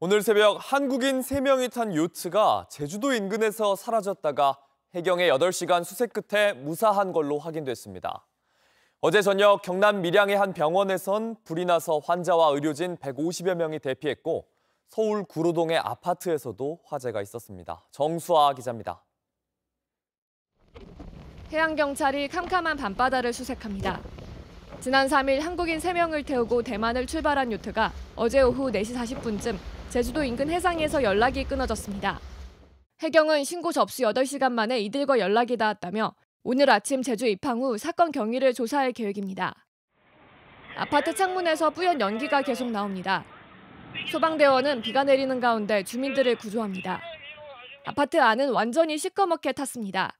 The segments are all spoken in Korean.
오늘 새벽 한국인 3명이 탄 요트가 제주도 인근에서 사라졌다가 해경의 8시간 수색 끝에 무사한 걸로 확인됐습니다. 어제 저녁 경남 밀양의 한 병원에선 불이 나서 환자와 의료진 150여 명이 대피했고 서울 구로동의 아파트에서도 화재가 있었습니다. 정수아 기자입니다. 해양경찰이 캄캄한 밤바다를 수색합니다. 지난 3일 한국인 3명을 태우고 대만을 출발한 요트가 어제 오후 4시 40분쯤 제주도 인근 해상에서 연락이 끊어졌습니다. 해경은 신고 접수 8시간 만에 이들과 연락이 닿았다며 오늘 아침 제주 입항 후 사건 경위를 조사할 계획입니다. 아파트 창문에서 뿌연 연기가 계속 나옵니다. 소방대원은 비가 내리는 가운데 주민들을 구조합니다. 아파트 안은 완전히 시커멓게 탔습니다.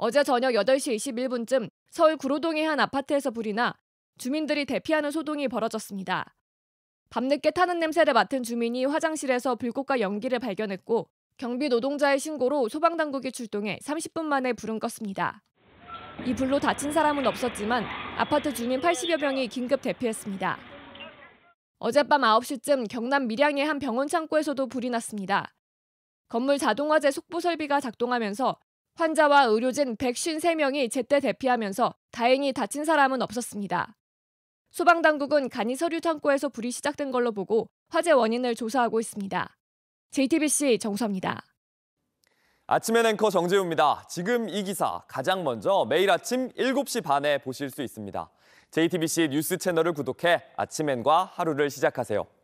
어제 저녁 8시 21분쯤 서울 구로동의 한 아파트에서 불이 나 주민들이 대피하는 소동이 벌어졌습니다. 밤늦게 타는 냄새를 맡은 주민이 화장실에서 불꽃과 연기를 발견했고 경비 노동자의 신고로 소방당국이 출동해 30분 만에 불은 껐습니다. 이 불로 다친 사람은 없었지만 아파트 주민 80여 명이 긴급 대피했습니다. 어젯밤 9시쯤 경남 밀양의 한 병원 창고에서도 불이 났습니다. 건물 자동화재 속보 설비가 작동하면서 환자와 의료진 153명이 제때 대피하면서 다행히 다친 사람은 없었습니다. 소방당국은 간이 서류 창고에서 불이 시작된 걸로 보고 화재 원인을 조사하고 있습니다. JTBC 정서입니다. 아침의 앵커 정재우입니다. 지금 이 기사 가장 먼저 매일 아침 7시 반에 보실 수 있습니다. JTBC 뉴스 채널을 구독해 아침엔과 하루를 시작하세요.